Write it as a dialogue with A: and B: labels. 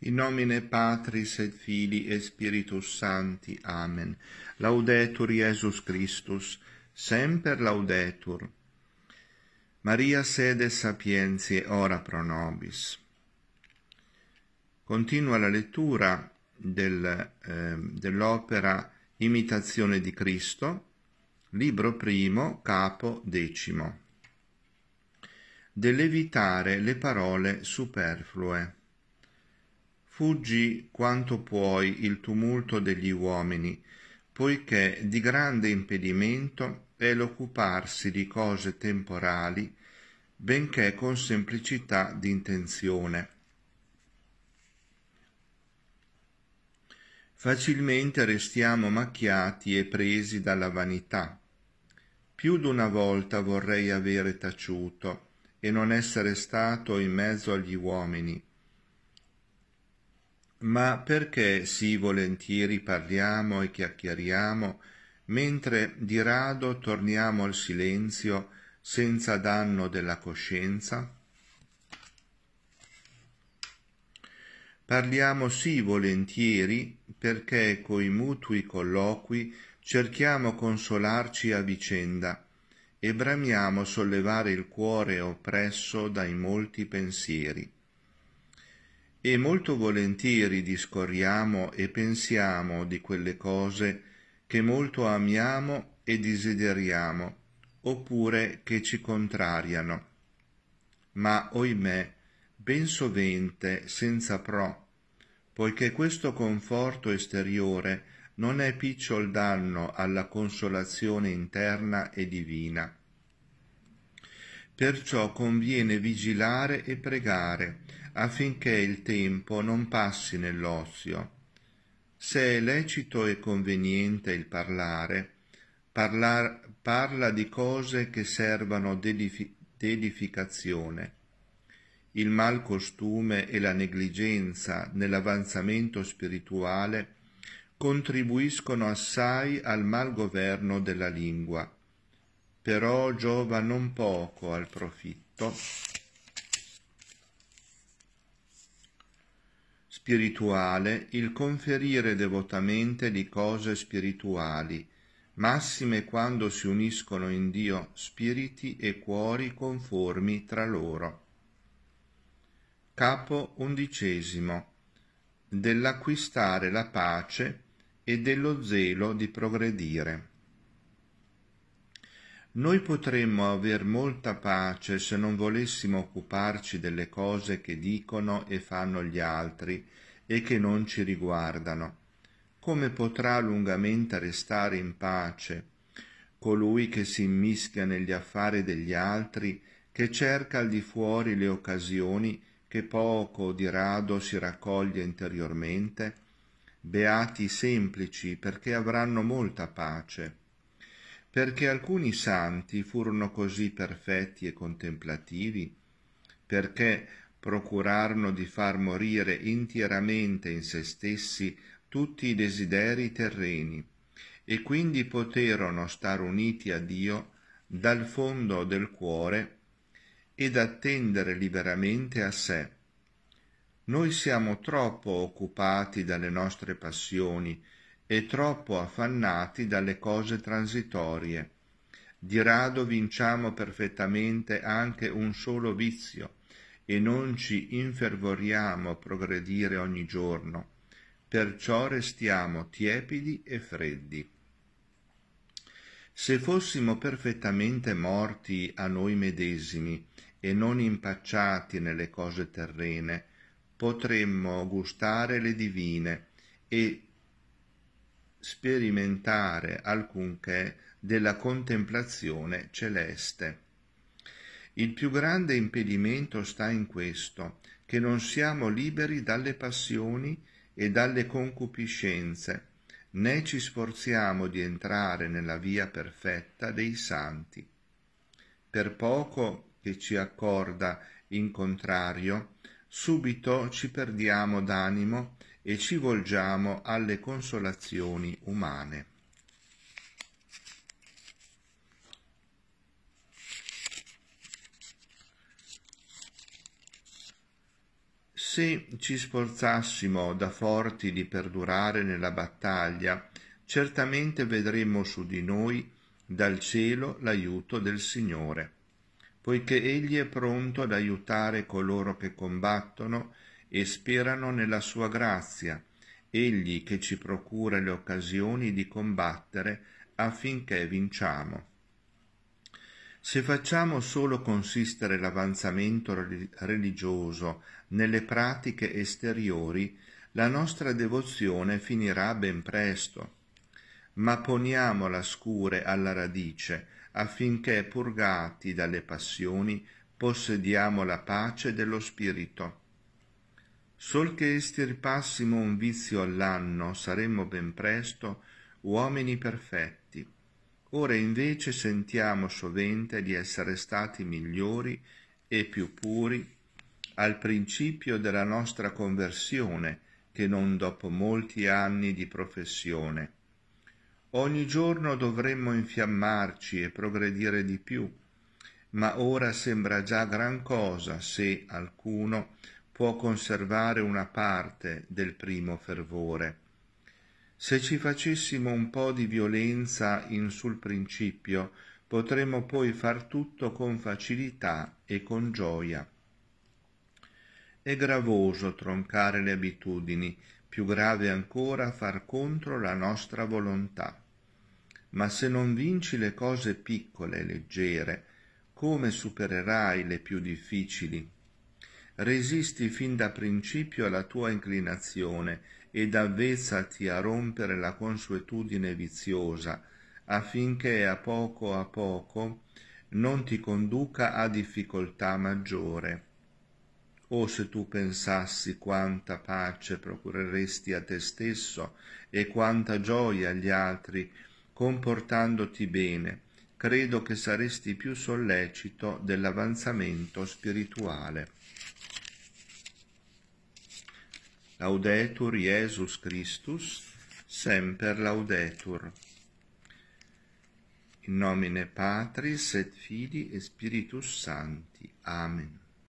A: In nomine Patris et Fili e Spiritus Sancti. Amen. Laudetur Iesus Christus, semper laudetur. Maria sede sapientiae ora pro nobis. Continua la lettura del, eh, dell'opera Imitazione di Cristo, libro primo, capo decimo. Dell'evitare le parole superflue fuggi quanto puoi il tumulto degli uomini poiché di grande impedimento è l'occuparsi di cose temporali benché con semplicità d'intenzione facilmente restiamo macchiati e presi dalla vanità più d'una volta vorrei avere taciuto e non essere stato in mezzo agli uomini ma perché sì volentieri parliamo e chiacchieriamo, mentre di rado torniamo al silenzio senza danno della coscienza? Parliamo sì volentieri perché coi mutui colloqui cerchiamo consolarci a vicenda e bramiamo sollevare il cuore oppresso dai molti pensieri e molto volentieri discorriamo e pensiamo di quelle cose che molto amiamo e desideriamo, oppure che ci contrariano. Ma, oimè, ben sovente senza pro, poiché questo conforto esteriore non è picciol danno alla consolazione interna e divina Perciò conviene vigilare e pregare, affinché il tempo non passi nell'ozio. Se è lecito e conveniente il parlare, parlar, parla di cose che servano d'edifi, d'edificazione. Il mal costume e la negligenza nell'avanzamento spirituale contribuiscono assai al mal governo della lingua però giova non poco al profitto spirituale il conferire devotamente di cose spirituali, massime quando si uniscono in Dio spiriti e cuori conformi tra loro. Capo undicesimo dell'acquistare la pace e dello zelo di progredire. Noi potremmo aver molta pace se non volessimo occuparci delle cose che dicono e fanno gli altri e che non ci riguardano. Come potrà lungamente restare in pace colui che si immischia negli affari degli altri, che cerca al di fuori le occasioni che poco o di rado si raccoglie interiormente? Beati i semplici perché avranno molta pace perché alcuni santi furono così perfetti e contemplativi, perché procurarono di far morire intieramente in se stessi tutti i desideri terreni, e quindi poterono star uniti a Dio dal fondo del cuore ed attendere liberamente a sé. Noi siamo troppo occupati dalle nostre passioni e troppo affannati dalle cose transitorie di rado vinciamo perfettamente anche un solo vizio e non ci infervoriamo a progredire ogni giorno perciò restiamo tiepidi e freddi se fossimo perfettamente morti a noi medesimi e non impacciati nelle cose terrene potremmo gustare le divine e sperimentare alcunché della contemplazione celeste. Il più grande impedimento sta in questo, che non siamo liberi dalle passioni e dalle concupiscenze, né ci sforziamo di entrare nella via perfetta dei santi. Per poco che ci accorda in contrario, subito ci perdiamo d'animo e ci volgiamo alle consolazioni umane. Se ci sforzassimo da forti di perdurare nella battaglia, certamente vedremmo su di noi dal cielo l'aiuto del Signore, poiché Egli è pronto ad aiutare coloro che combattono e sperano nella sua grazia, egli che ci procura le occasioni di combattere affinché vinciamo. Se facciamo solo consistere l'avanzamento religioso nelle pratiche esteriori, la nostra devozione finirà ben presto. Ma poniamo la scure alla radice affinché, purgati dalle passioni, possediamo la pace dello spirito sol che estirpassimo un vizio all'anno saremmo ben presto uomini perfetti ora invece sentiamo sovente di essere stati migliori e più puri al principio della nostra conversione che non dopo molti anni di professione. Ogni giorno dovremmo infiammarci e progredire di più, ma ora sembra già gran cosa se alcuno può conservare una parte del primo fervore. Se ci facessimo un po di violenza in sul principio, potremmo poi far tutto con facilità e con gioia. È gravoso troncare le abitudini, più grave ancora far contro la nostra volontà. Ma se non vinci le cose piccole e leggere, come supererai le più difficili? resisti fin da principio alla tua inclinazione ed avvezzati a rompere la consuetudine viziosa, affinché a poco a poco non ti conduca a difficoltà maggiore. O se tu pensassi quanta pace procureresti a te stesso e quanta gioia agli altri, comportandoti bene, credo che saresti più sollecito dell'avanzamento spirituale. Laudetur Jesus Christus, semper laudetur. In nomine Patris et Fili e Spiritus Sancti. Amen.